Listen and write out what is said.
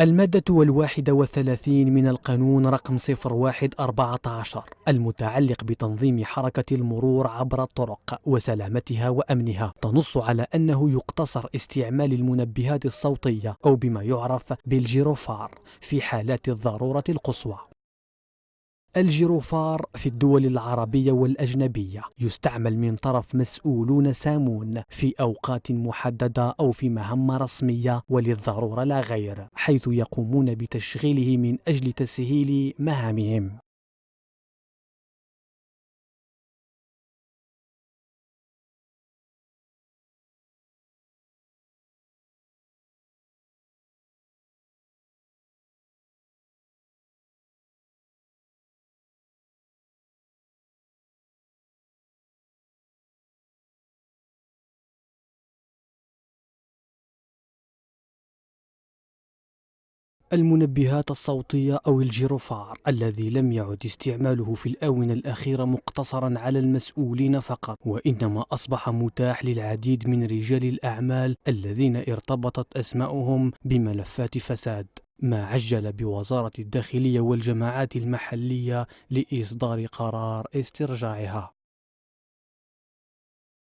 المادة الواحدة والثلاثين من القانون رقم 0114 المتعلق بتنظيم حركة المرور عبر الطرق وسلامتها وأمنها تنص على أنه يقتصر استعمال المنبهات الصوتية أو بما يعرف بالجيروفار في حالات الضرورة القصوى الجيروفار في الدول العربية والأجنبية يستعمل من طرف مسؤولون سامون في أوقات محددة أو في مهمة رسمية وللضرورة لا غير حيث يقومون بتشغيله من أجل تسهيل مهامهم المنبهات الصوتية أو الجيروفار الذي لم يعد استعماله في الآونة الأخيرة مقتصرا على المسؤولين فقط وإنما أصبح متاح للعديد من رجال الأعمال الذين ارتبطت أسماؤهم بملفات فساد ما عجل بوزارة الداخلية والجماعات المحلية لإصدار قرار استرجاعها